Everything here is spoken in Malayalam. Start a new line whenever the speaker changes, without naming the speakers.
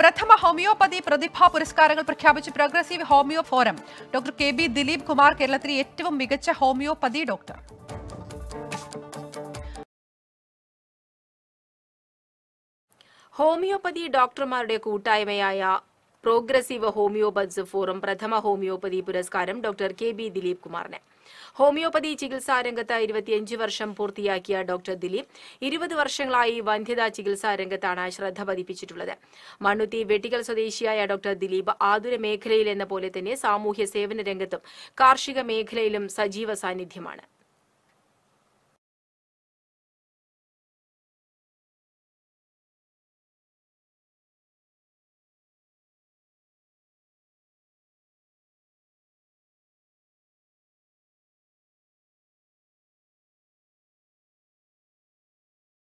പ്രഥമ ഹോമിയോപ്പതി പ്രതിഭാ പുരസ്കാരങ്ങൾ പ്രഖ്യാപിച്ച് progressive homeo forum doctor K B Dileep
Kumar
കേരളത്തിലെ ഏറ്റവും മികച്ച ഹോമിയോപ്പതി ഡോക്ടർ
ഹോമിയോപ്പതി ഡോക്ടർമാരുടെ കൂട്ടായ്മയായ പ്രോഗ്രസീവ് ഹോമിയോപത്സ് ഫോറം പ്രഥമ ഹോമിയോപ്പതി പുരസ്കാരം ഡോക്ടർ കെ ബി ദിലീപ് കുമാറിന് ഹോമിയോപ്പതി ചികിത്സാ രംഗത്ത് ഇരുപത്തിയഞ്ച് വർഷം പൂർത്തിയാക്കിയ ഡോക്ടർ ദിലീപ് ഇരുപത് വർഷങ്ങളായി വന്ധ്യതാ ചികിത്സാ രംഗത്താണ് ശ്രദ്ധ പതിപ്പിച്ചിട്ടുള്ളത് മണ്ണുത്തി വെട്ടിക്കൽ സ്വദേശിയായ ഡോക്ടർ ദിലീപ് ആതുര മേഖലയിലെന്ന പോലെ തന്നെ സാമൂഹ്യ സേവന രംഗത്തും കാർഷിക മേഖലയിലും സജീവ സാന്നിധ്യമാണ്